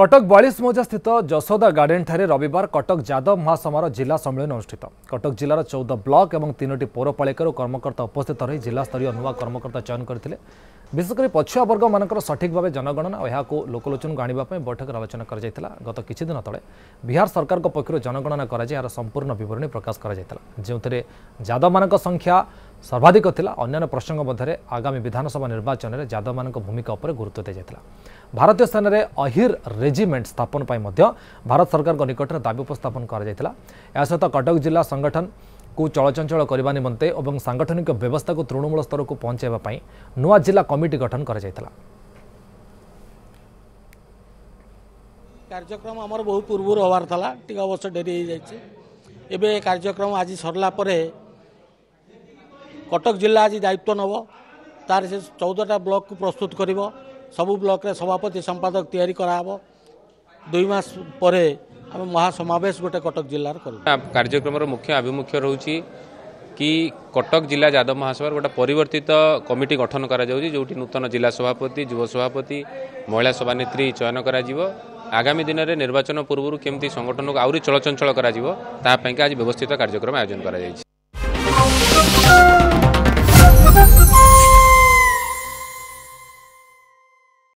କଟକ ବୟାଳିଶ ମୌଜାସ୍ଥିତ ଯଶୋଦା ଗାର୍ଡେନ୍ଠାରେ ରବିବାର କଟକ ଯାଦବ ମହାସମାର ଜିଲ୍ଲା ସମ୍ମିଳନୀ ଅନୁଷ୍ଠିତ କଟକ ଜିଲ୍ଲାର ଚଉଦ ବ୍ଲକ ଏବଂ ତିନୋଟି ପୌରପାଳିକାରୁ କର୍ମକର୍ତ୍ତା ଉପସ୍ଥିତ ରହି ଜିଲ୍ଲାସ୍ତରୀୟ ନୂଆ କର୍ମକର୍ତ୍ତା ଚୟନ କରିଥିଲେ ବିଶେଷ କରି ପଛୁଆ ବର୍ଗମାନଙ୍କର ସଠିକ୍ ଭାବେ ଜନଗଣନା ଏହାକୁ ଲୋକଲୋଚନକୁ ଆଣିବା ପାଇଁ ବୈଠକରେ ଆଲୋଚନା କରାଯାଇଥିଲା ଗତ କିଛିଦିନ ତଳେ ବିହାର ସରକାରଙ୍କ ପକ୍ଷରୁ ଜନଗଣନା କରାଯାଇ ଏହାର ସମ୍ପୂର୍ଣ୍ଣ ବିବରଣୀ ପ୍ରକାଶ କରାଯାଇଥିଲା ଯେଉଁଥିରେ ଯାଦବମାନଙ୍କ ସଂଖ୍ୟା ସର୍ବାଧିକ ଥିଲା ଅନ୍ୟାନ୍ୟ ପ୍ରସଙ୍ଗ ମଧ୍ୟରେ ଆଗାମୀ ବିଧାନସଭା ନିର୍ବାଚନରେ ଯାଦବମାନଙ୍କ ଭୂମିକା ଉପରେ ଗୁରୁତ୍ୱ ଦିଆଯାଇଥିଲା ଭାରତୀୟ ସ୍ଥାନରେ ଅହିର ରେଜିମେଣ୍ଟ ସ୍ଥାପନ ପାଇଁ ମଧ୍ୟ ଭାରତ ସରକାରଙ୍କ ନିକଟରେ ଦାବି ଉପସ୍ଥାପନ କରାଯାଇଥିଲା ଏହା ସହିତ କଟକ ଜିଲ୍ଲା ସଂଗଠନକୁ ଚଳଚଞ୍ଚଳ କରିବା ନିମନ୍ତେ ଏବଂ ସାଂଗଠନିକ ବ୍ୟବସ୍ଥାକୁ ତୃଣମୂଳ ସ୍ତରକୁ ପହଞ୍ଚାଇବା ପାଇଁ ନୂଆ ଜିଲ୍ଲା କମିଟି ଗଠନ କରାଯାଇଥିଲା କାର୍ଯ୍ୟକ୍ରମ ଆମର ବହୁ ପୂର୍ବରୁ ହେବାର ଥିଲା ଟିକେ ଅବଶ୍ୟ ଡେରି ହୋଇଯାଇଛି ଏବେ କାର୍ଯ୍ୟକ୍ରମ ଆଜି ସରିଲା ପରେ କଟକ ଜିଲ୍ଲା ଆଜି ଦାୟିତ୍ୱ ନେବ ତାର ସେ ଚଉଦଟା ବ୍ଲକକୁ ପ୍ରସ୍ତୁତ କରିବ ସବୁ ବ୍ଲକରେ ସଭାପତି ସମ୍ପାଦକ ତିଆରି କରାହେବ ଦୁଇ ମାସ ପରେ ଆମେ ମହାସମାବେଶ ଗୋଟେ କଟକ ଜିଲ୍ଲାରେ କରିବୁ କାର୍ଯ୍ୟକ୍ରମର ମୁଖ୍ୟ ଆଭିମୁଖ୍ୟ ରହୁଛି କି କଟକ ଜିଲ୍ଲା ଯାଦବ ମହାସଭାରେ ଗୋଟେ ପରିବର୍ତ୍ତିତ କମିଟି ଗଠନ କରାଯାଉଛି ଯେଉଁଠି ନୂତନ ଜିଲ୍ଲା ସଭାପତି ଯୁବ ସଭାପତି ମହିଳା ସଭାନେତ୍ରୀ ଚୟନ କରାଯିବ ଆଗାମୀ ଦିନରେ ନିର୍ବାଚନ ପୂର୍ବରୁ କେମିତି ସଂଗଠନକୁ ଆହୁରି ଚଳଚଞ୍ଚଳ କରାଯିବ ତାହା ପାଇଁକି ଆଜି ବ୍ୟବସ୍ଥିତ କାର୍ଯ୍ୟକ୍ରମ ଆୟୋଜନ କରାଯାଇଛି